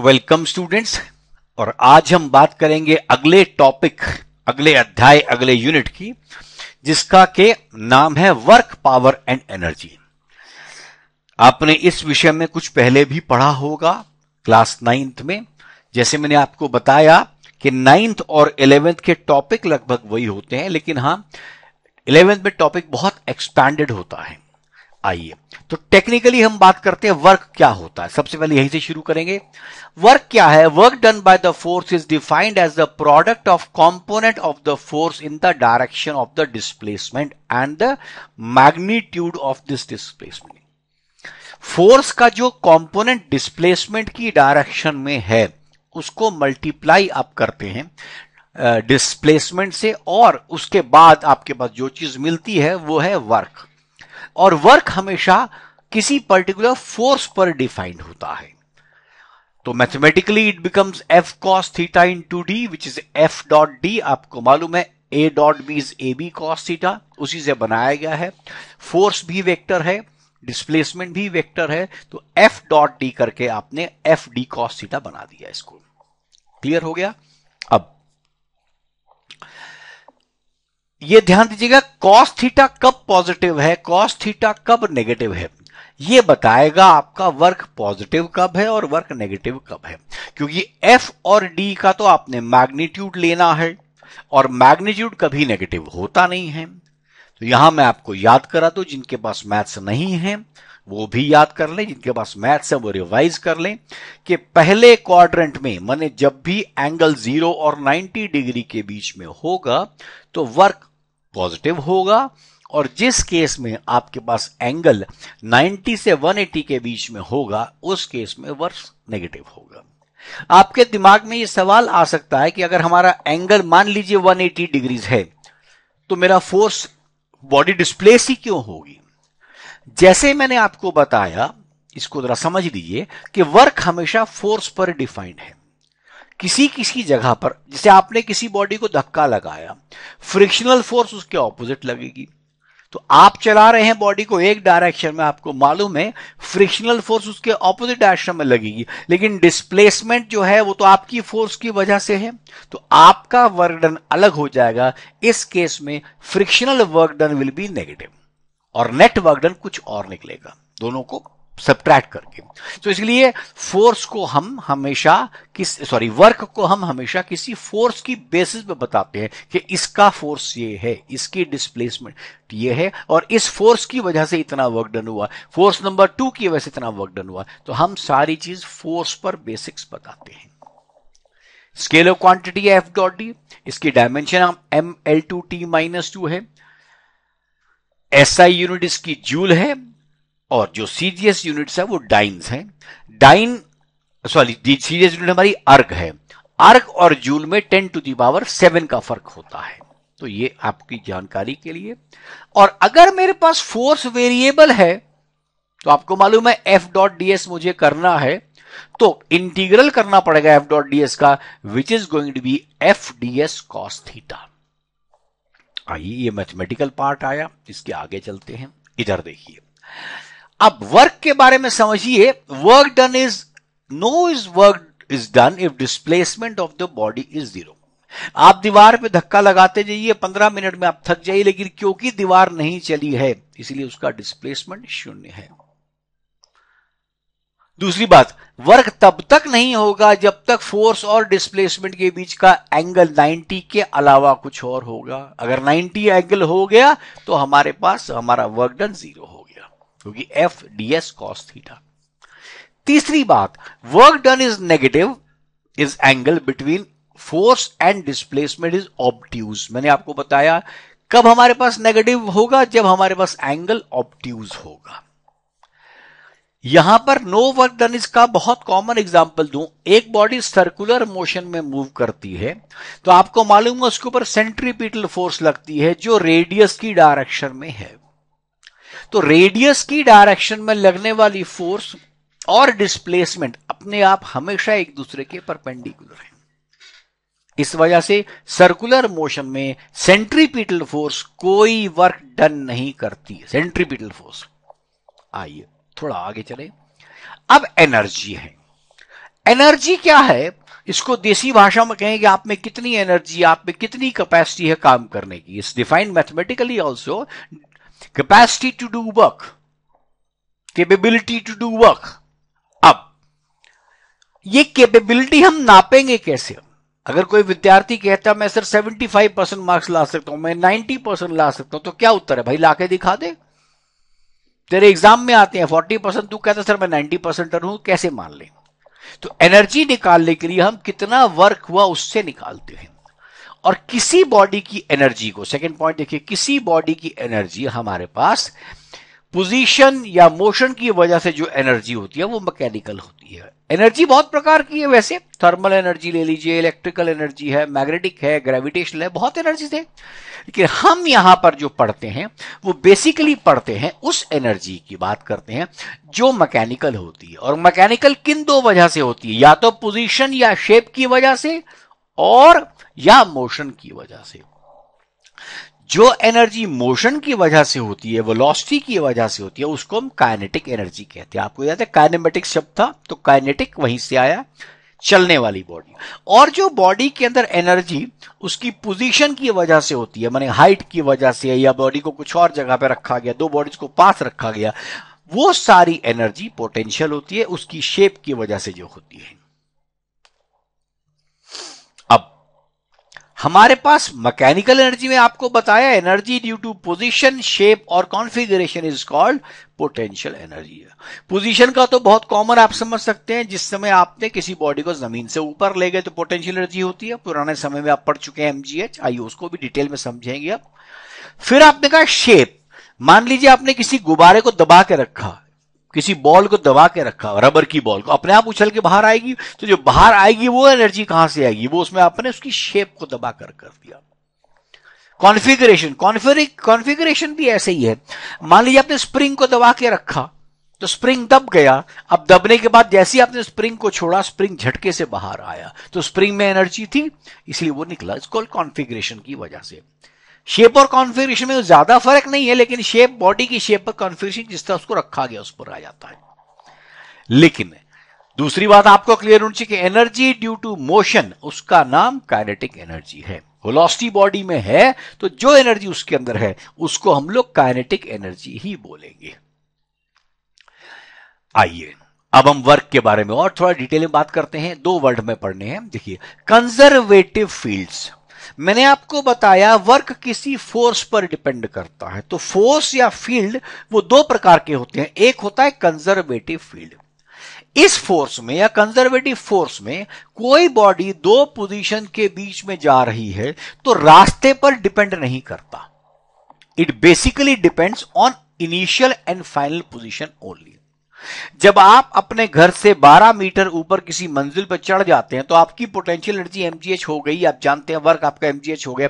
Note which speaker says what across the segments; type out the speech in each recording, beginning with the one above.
Speaker 1: welcome students और आज हम बात करेंगे अगले टॉपिक अगले अध्याय अगले यूनिट की जिसका के नाम है वर्क पावर एंड एनर्जी आपने इस विषय में कुछ पहले भी पढ़ा होगा क्लास नाइन्थ में जैसे मैंने आपको बताया कि नाइन्थ और इलेवेंथ के टॉपिक लगभग वही होते हैं लेकिन हाँ इलेवेंथ में टॉपिक बहुत एक्सपैंडेड होता है आइए तो टेक्निकली हम बात करते हैं वर्क क्या होता है सबसे पहले यहीं से शुरू करेंगे वर्क क्या है work done by the force is defined as the product of component of the force in the direction of the displacement and the magnitude of this displacement force का जो कंपोनेंट डिस्प्लेसमेंट की direction में है उसको multiply आप करते हैं displacement से और उसके बाद आपके पास जो चीज मिलती है वो है वर्क और वर्क हमेशा किसी पर्टिकुलर फोर्स पर डिफाइंड होता है तो mathematically it becomes F cos theta into D which is F dot D आपको मालूम है A dot B is A B cos theta उसी से बनाया गया है फोर्स भी वेक्टर है डिस्प्लेसमेंट भी वेक्टर है तो एफ डॉट डी करके आपने एफ डी कॉस थीटा बना दिया इसको क्लियर हो गया ये ध्यान दीजिएगा कॉस थीटा कब पॉजिटिव है कॉस थीटा कब नेगेटिव है ये बताएगा आपका वर्क पॉजिटिव कब है और वर्क नेगेटिव कब है क्योंकि एफ और डी का तो आपने मैग्नीट्यूड लेना है और मैग्नीट्यूड कभी नेगेटिव होता नहीं है तो यहां मैं आपको याद करा दू जिनके पास मैथ्स नहीं है वो भी याद कर लें जिनके पास मैथ्स है वो रिवाइज कर लें कि पहले क्वाड्रेंट में मैंने जब भी एंगल जीरो और नाइन्टी डिग्री के बीच में होगा तो वर्क पॉजिटिव होगा और जिस केस में आपके पास एंगल 90 से 180 के बीच में होगा उस केस में वर्ष नेगेटिव होगा आपके दिमाग में यह सवाल आ सकता है कि अगर हमारा एंगल मान लीजिए 180 डिग्रीज है तो मेरा फोर्स बॉडी डिस्प्लेस ही क्यों होगी जैसे मैंने आपको बताया इसको जरा समझ लीजिए कि वर्क हमेशा फोर्स पर डिफाइंड है किसी किसी जगह पर जैसे आपने किसी बॉडी को धक्का लगाया फ्रिक्शनल फोर्स उसके ऑपोजिट लगेगी तो आप चला रहे हैं बॉडी को एक डायरेक्शन में आपको मालूम है फ्रिक्शनल फोर्स उसके ऑपोजिट डायरेक्शन में लगेगी लेकिन डिस्प्लेसमेंट जो है वो तो आपकी फोर्स की वजह से है तो आपका वर्क डन अलग हो जाएगा इस केस में frictional work done will be negative और नेट वर्क डन कुछ और निकलेगा दोनों को सब्ट्रैक्ट करके तो इसलिए फोर्स को हम हमेशा किस सॉरी वर्क को हम हमेशा किसी फोर्स की बेसिस पे बताते हैं कि इसका फोर्स ये है इसकी डिस्प्लेसमेंट ये है और इस फोर्स की वजह से इतना वर्क डन हुआ फोर्स नंबर टू की वजह से इतना वर्क डन हुआ तो हम सारी चीज फोर्स पर बेसिक्स बताते हैं scale of quantity F dot D इसकी dimension M L two T minus two है एसआई यूनिट इसकी जूल है और जो सीजीएस यूनिट्स है वो डाइन्स हैं डाइन सॉरी सीजीएस यूनिट हमारी अर्ग है अर्ग और जूल में टेन टू पावर सेवन का फर्क होता है तो ये आपकी जानकारी के लिए और अगर मेरे पास फोर्स वेरिएबल है तो आपको मालूम है एफ डॉट डीएस मुझे करना है तो इंटीग्रल करना पड़ेगा एफ डॉट डीएस का which is going to be F DS cos theta आइए ये मैथमेटिकल पार्ट आया इसके आगे चलते हैं इधर देखिए अब वर्क के बारे में समझिए work done is no is work is done if displacement of the body is zero आप दीवार पे धक्का लगाते जाइए पंद्रह मिनट में आप थक जाइए लेकिन क्योंकि दीवार नहीं चली है इसलिए उसका डिस्प्लेसमेंट शून्य है दूसरी बात वर्क तब तक नहीं होगा जब तक फोर्स और डिस्प्लेसमेंट के बीच का एंगल 90 के अलावा कुछ और होगा अगर 90 एंगल हो गया तो हमारे पास हमारा वर्क डन जीरो होगा क्योंकि F D S cos theta तीसरी बात work done is negative is angle between force and displacement is obtuse मैंने आपको बताया कब हमारे पास नेगेटिव होगा जब हमारे पास एंगल ऑब्ट्यूज होगा यहां पर नो वर्क डन इसका बहुत कॉमन एग्जाम्पल दू एक बॉडी सर्कुलर मोशन में मूव करती है तो आपको मालूम है उसके ऊपर सेंट्रीपीटल फोर्स लगती है जो रेडियस की डायरेक्शन में है तो रेडियस की डायरेक्शन में लगने वाली फोर्स और डिस्प्लेसमेंट अपने आप हमेशा एक दूसरे के परपेंडिकुलर है इस वजह से सर्कुलर मोशन में सेंट्रीपिटल फोर्स कोई वर्क डन नहीं करती है सेंट्रीपिटल फोर्स आइए थोड़ा आगे चले अब एनर्जी है एनर्जी क्या है इसको देसी भाषा में कहें कि आप में कितनी एनर्जी आप में कितनी कैपेसिटी है काम करने की इस defined mathematically also capacity to do work capability to do work अब ये केपेबिलिटी हम नापेंगे कैसे अगर कोई विद्यार्थी कहता मैं सर 75 परसेंट मार्क्स ला सकता हूं मैं 90 परसेंट ला सकता हूं तो क्या उत्तर है भाई लाके दिखा दे तेरे एग्जाम में आते हैं 40 परसेंट तू कहता सर मैं 90 परसेंट हूं कैसे मान लें तो एनर्जी निकालने के लिए हम कितना वर्क हुआ उससे निकालते हैं और किसी बॉडी की एनर्जी को सेकेंड पॉइंट देखिए किसी बॉडी की एनर्जी हमारे पास पोजीशन या मोशन की वजह से जो एनर्जी होती है वो मैकेनिकल होती है एनर्जी बहुत प्रकार की है वैसे थर्मल एनर्जी ले लीजिए इलेक्ट्रिकल एनर्जी है मैग्नेटिक है ग्रेविटेशनल है बहुत एनर्जी है लेकिन हम यहां पर जो पढ़ते हैं वो बेसिकली पढ़ते हैं उस एनर्जी की बात करते हैं जो मैकेनिकल होती है और मैकेनिकल किन दो वजह से होती है या तो पोजिशन या शेप की वजह से और या मोशन की वजह से जो एनर्जी मोशन की वजह से होती है वेलोसिटी की वजह से होती है उसको हम काइनेटिक एनर्जी कहते हैं आपको याद है काइनेमेटिक शब्द था तो काइनेटिक वहीं से आया चलने वाली बॉडी और जो बॉडी के अंदर एनर्जी उसकी पोजीशन की वजह से होती है माने हाइट की वजह से या बॉडी को कुछ और जगह पर रखा गया दो बॉडीज को पास रखा गया वो सारी एनर्जी पोटेंशियल होती है उसकी शेप की वजह से जो होती है हमारे पास मैकेनिकल एनर्जी में आपको बताया energy due to position shape और configuration is called potential energy position का तो बहुत कॉमन आप समझ सकते हैं जिस समय आपने किसी बॉडी को जमीन से ऊपर ले गए तो पोटेंशियल एनर्जी होती है पुराने समय में आप पढ़ चुके हैं एमजीएच आइए उसको भी डिटेल में समझेंगे आप फिर आपने कहा शेप मान लीजिए आपने किसी गुब्बारे को दबा के रखा किसी बॉल को दबा के रखा रबर की बॉल को अपने आप उछल के बाहर आएगी तो जो बाहर आएगी वो एनर्जी कहां से आएगी वो उसमें आपने उसकी शेप को दबा कर कर दिया कॉन्फिगरेशन कॉन्फिगरेशन भी ऐसे ही है मान लीजिए आपने स्प्रिंग को दबा के रखा तो स्प्रिंग दब गया अब दबने के बाद जैसे ही आपने स्प्रिंग को छोड़ा स्प्रिंग झटके से बाहर आया तो स्प्रिंग में एनर्जी थी इसलिए वो निकला इसको कॉन्फिग्रेशन की वजह से शेप और कॉन्फिग्रेशन में ज्यादा फर्क नहीं है लेकिन शेप बॉडी की शेप पर कॉन्फ़िगरेशन जिस तरह उसको रखा गया उस पर आ जाता है लेकिन दूसरी बात आपको क्लियर होनी चाहिए कि एनर्जी ड्यू टू मोशन उसका नाम काइनेटिक एनर्जी है वेलोसिटी बॉडी में है तो जो एनर्जी उसके अंदर है उसको हम लोग काइनेटिक एनर्जी ही बोलेंगे आइए अब हम वर्क के बारे में और थोड़ा डिटेल में बात करते हैं दो वर्ड में पढ़ने हैं देखिए कंजर्वेटिव फील्ड्स मैंने आपको बताया वर्क किसी फोर्स पर डिपेंड करता है तो फोर्स या फील्ड वो दो प्रकार के होते हैं एक होता है कंजर्वेटिव फील्ड इस फोर्स में या कंजर्वेटिव फोर्स में कोई बॉडी दो पोजीशन के बीच में जा रही है तो रास्ते पर डिपेंड नहीं करता it basically depends on initial and final position only जब आप अपने घर से 12 मीटर ऊपर किसी मंजिल पर चढ़ जाते हैं तो आपकी पोटेंशियल एनर्जी एमजीएच हो गई आप जानते हैं वर्क आपका एमजीएच हो गया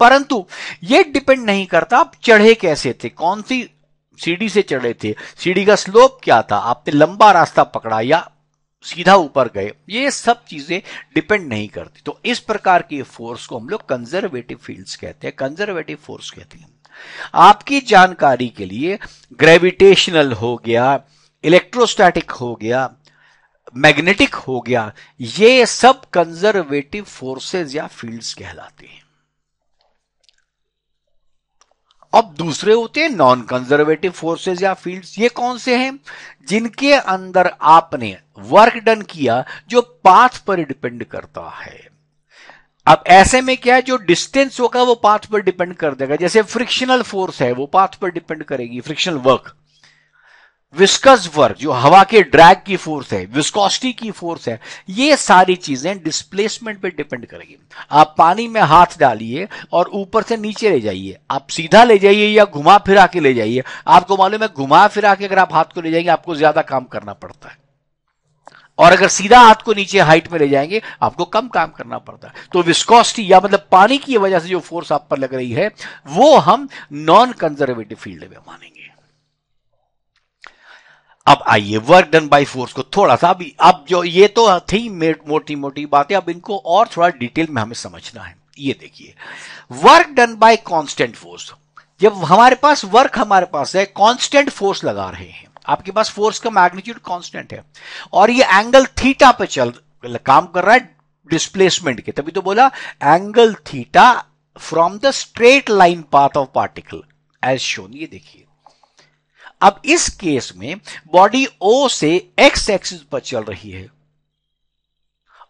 Speaker 1: परंतु यह डिपेंड नहीं करता आप चढ़े कैसे थे कौन सी सीढ़ी से चढ़े थे सीढ़ी का स्लोप क्या था आपने लंबा रास्ता पकड़ा या सीधा ऊपर गए ये सब चीजें डिपेंड नहीं करती तो इस प्रकार की फोर्स को हम लोग कंजर्वेटिव फील्ड्स कहते हैं कंजर्वेटिव फोर्स कहते हैं आपकी जानकारी के लिए ग्रेविटेशनल हो गया इलेक्ट्रोस्टैटिक हो गया मैग्नेटिक हो गया ये सब कंजर्वेटिव फोर्सेस या फील्ड्स कहलाते हैं अब दूसरे होते हैं नॉन कंजर्वेटिव फोर्सेस या फील्ड्स ये कौन से हैं जिनके अंदर आपने वर्क डन किया जो पाथ पर डिपेंड करता है अब ऐसे में क्या है जो डिस्टेंस होगा वो पाथ पर डिपेंड कर देगा जैसे फ्रिक्शनल फोर्स है वो पाथ पर डिपेंड करेगी फ्रिक्शनल वर्क विस्कस वर्क जो हवा के ड्रैग की फोर्स है विस्कोसिटी की फोर्स है ये सारी चीजें डिस्प्लेसमेंट पे डिपेंड करेगी आप पानी में हाथ डालिए और ऊपर से नीचे ले जाइए आप सीधा ले जाइए या घुमा फिरा के ले जाइए आपको मालूम है घुमा फिरा के अगर आप हाथ को ले जाएंगे आपको ज्यादा काम करना पड़ता है और अगर सीधा हाथ को नीचे हाइट में ले जाएंगे आपको कम काम करना पड़ता है तो विस्कोसिटी या मतलब पानी की वजह से जो फोर्स आप पर लग रही है वो हम नॉन कंजर्वेटिव फील्ड में मानेंगे अब आइए वर्क डन बाय फोर्स को थोड़ा सा अब अब जो ये तो थी मोटी मोटी बातें अब इनको और थोड़ा डिटेल में हमें समझना है ये देखिए work done by constant force जब हमारे पास वर्क हमारे पास है कांस्टेंट फोर्स लगा रहे हैं आपके पास फोर्स का मैग्नीट्यूड कांस्टेंट है और ये एंगल थीटा पे चल काम कर रहा है डिस्प्लेसमेंट के तभी तो बोला angle theta from the straight line path of particle as shown ये देखिए अब इस केस में बॉडी ओ से एक्स एक्सिस पर चल रही है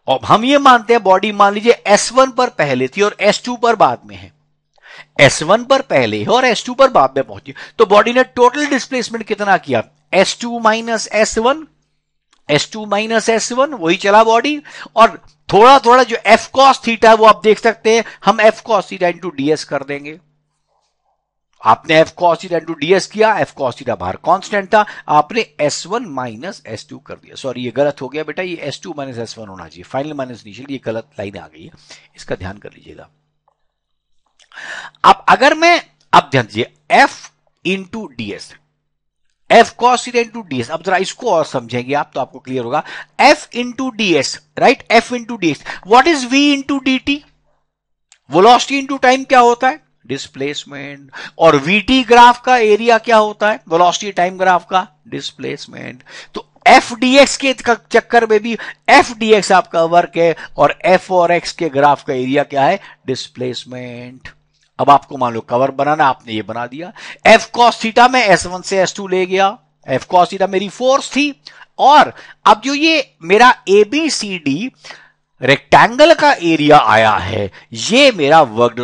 Speaker 1: और हम ये मानते हैं बॉडी मान लीजिए एस वन पर पहले थी और एस टू पर बाद में है एस वन पर पहले है और टू पर बाद में पहुंची तो बॉडी ने टोटल डिस्प्लेसमेंट कितना किया S two minus S one S two minus S one वही चला बॉडी और थोड़ा थोड़ा जो एफ कॉस थीटा वो आप देख सकते हैं हम F cos theta into DS कर देंगे आपने F cos theta into DS किया एफ कॉस थीटा बाहर कांस्टेंट था आपने S one minus S two कर दिया सॉरी ये गलत हो गया बेटा ये S two minus S one होना चाहिए फाइनल माइनस नीचे ये गलत लाइन आ गई है इसका ध्यान कर लीजिएगा अब अगर मैं अब ध्यान दीजिए F into DS F cos theta into D अब जरा इसको और समझेंगे आप तो आपको क्लियर होगा F into DS right F into DS what is V into D T velocity into time क्या होता है डिस्प्लेसमेंट और वीटी ग्राफ का एरिया क्या होता है वेलोसिटी टाइम ग्राफ का डिस्प्लेसमेंट तो एफ डीएक्स के चक्कर में भी एफ डीएक्स आपका वर्क है और एफ और एक्स के ग्राफ का एरिया क्या है डिस्प्लेसमेंट अब आपको मान लो कवर बनाना आपने ये बना दिया एफ कॉस थीटा में एस वन से एस टू ले गया एफ कॉस थीटा मेरी फोर्स थी और अब जो ये मेरा A B C D rectangle का एरिया आया है ये मेरा वर्क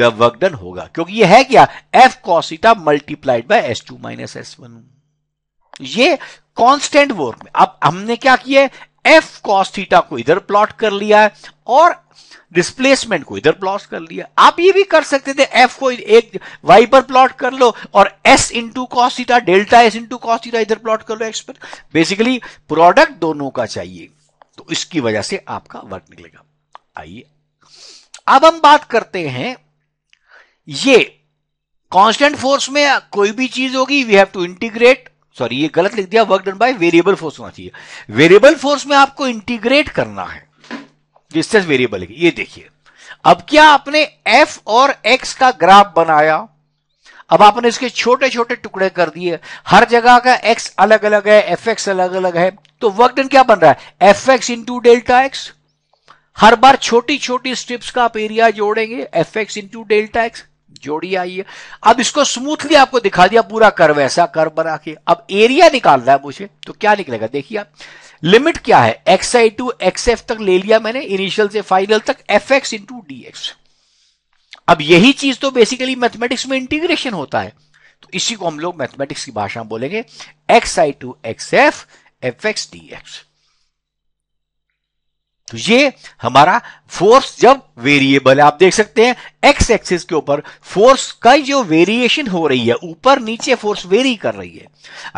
Speaker 1: वर्क डन होगा क्योंकि ये है क्या F cos theta multiplied by S two minus S one ये कॉन्स्टेंट वर्क में अब हमने क्या किया एफ कॉस थीटा को इधर प्लॉट कर लिया है और डिस्प्लेसमेंट को इधर प्लॉट कर लिया आप ये भी कर सकते थे एफ को एक वाई पर प्लॉट कर लो और S into cos theta delta S into cos theta इधर प्लॉट कर लो एक्स पर बेसिकली प्रोडक्ट दोनों का चाहिए तो इसकी वजह से आपका वर्क निकलेगा आइए अब हम बात करते हैं ये कांस्टेंट फोर्स में कोई भी चीज होगी we have to integrate sorry ये गलत लिख दिया work done by variable force होना चाहिए वेरिएबल फोर्स में आपको इंटीग्रेट करना है डिस्टेंस वेरिएबल ये देखिए अब क्या आपने एफ और एक्स का ग्राफ बनाया अब आपने इसके छोटे छोटे टुकड़े कर दिए हर जगह का एक्स अलग अलग है एफ एक्स अलग अलग है तो वर्क डन क्या बन रहा है f x into delta x हर बार छोटी छोटी स्ट्रिप्स का आप एरिया जोड़ेंगे f x into delta x जोड़ी आई है अब इसको स्मूथली आपको दिखा दिया पूरा कर्व ऐसा कर्व बना के अब एरिया निकालना है मुझे तो क्या निकलेगा देखिए आप लिमिट क्या है x i to x f तक ले लिया मैंने इनिशियल से फाइनल तक f x into d x अब यही चीज तो बेसिकली मैथमेटिक्स में इंटीग्रेशन होता है तो इसी को हम लोग मैथमेटिक्स की भाषा में बोलेंगे x i to x f f x d x तो ये हमारा फोर्स जब वेरिएबल है आप देख सकते हैं एक्स एक्सिस के ऊपर फोर्स का जो वेरिएशन हो रही है ऊपर नीचे फोर्स वेरी कर रही है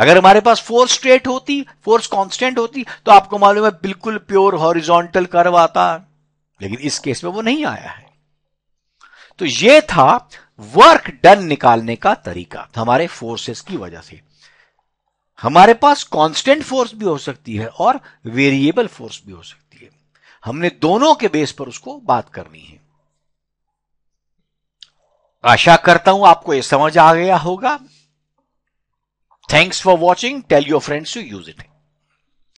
Speaker 1: अगर हमारे पास फोर्स स्ट्रेट होती फोर्स कांस्टेंट होती तो आपको मालूम है बिल्कुल प्योर हॉरिजॉन्टल कर्व आता लेकिन इस केस में वो नहीं आया है तो ये था वर्क डन निकालने का तरीका हमारे फोर्सेस की वजह से हमारे पास कांस्टेंट फोर्स भी हो सकती है और वेरिएबल फोर्स भी हो सकती है हमने दोनों के बेस पर उसको बात करनी है आशा करता हूं आपको यह समझ आ गया होगा thanks for watching tell your friends to use it